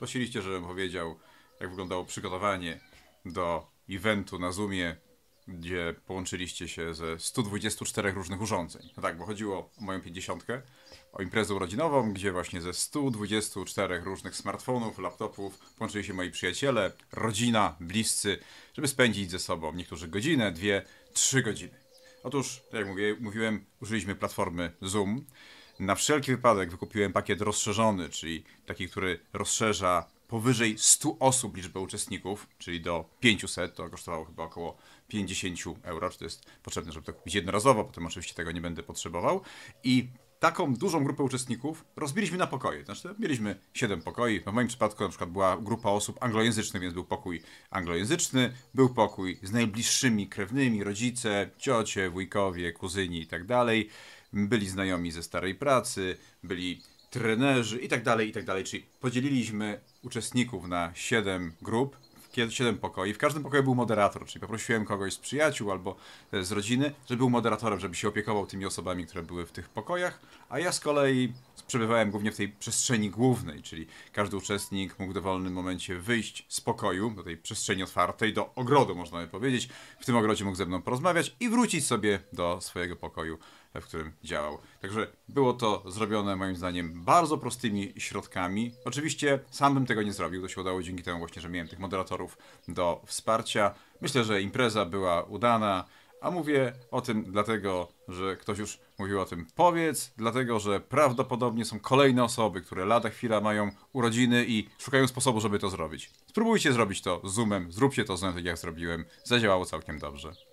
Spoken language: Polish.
Prosiliście, żebym powiedział, jak wyglądało przygotowanie do eventu na Zoomie, gdzie połączyliście się ze 124 różnych urządzeń. No tak, bo chodziło o moją 50, o imprezę urodzinową, gdzie właśnie ze 124 różnych smartfonów, laptopów połączyli się moi przyjaciele, rodzina, bliscy, żeby spędzić ze sobą niektórzy godzinę, dwie, trzy godziny. Otóż, tak jak mówiłem, użyliśmy platformy Zoom. Na wszelki wypadek wykupiłem pakiet rozszerzony, czyli taki, który rozszerza powyżej 100 osób liczbę uczestników, czyli do 500, to kosztowało chyba około 50 euro, czy to jest potrzebne, żeby to kupić jednorazowo, potem oczywiście tego nie będę potrzebował. I taką dużą grupę uczestników rozbiliśmy na pokoje. Znaczy, mieliśmy 7 pokoi. w moim przypadku na przykład była grupa osób anglojęzycznych, więc był pokój anglojęzyczny, był pokój z najbliższymi krewnymi, rodzice, ciocie, wujkowie, kuzyni i tak dalej. Byli znajomi ze starej pracy, byli trenerzy i tak dalej, i tak dalej. Czyli podzieliliśmy uczestników na 7 grup siedem pokoi. W każdym pokoju był moderator, czyli poprosiłem kogoś z przyjaciół albo e, z rodziny, żeby był moderatorem, żeby się opiekował tymi osobami, które były w tych pokojach, a ja z kolei przebywałem głównie w tej przestrzeni głównej, czyli każdy uczestnik mógł w dowolnym momencie wyjść z pokoju, do tej przestrzeni otwartej, do ogrodu można by powiedzieć. W tym ogrodzie mógł ze mną porozmawiać i wrócić sobie do swojego pokoju, w którym działał. Także było to zrobione moim zdaniem bardzo prostymi środkami. Oczywiście sam bym tego nie zrobił, to się udało dzięki temu właśnie, że miałem tych moderatorów do wsparcia. Myślę, że impreza była udana. A mówię o tym dlatego, że ktoś już mówił o tym. Powiedz, dlatego że prawdopodobnie są kolejne osoby, które lada chwila mają urodziny i szukają sposobu, żeby to zrobić. Spróbujcie zrobić to z Zoomem, zróbcie to z tak jak zrobiłem. Zadziałało całkiem dobrze.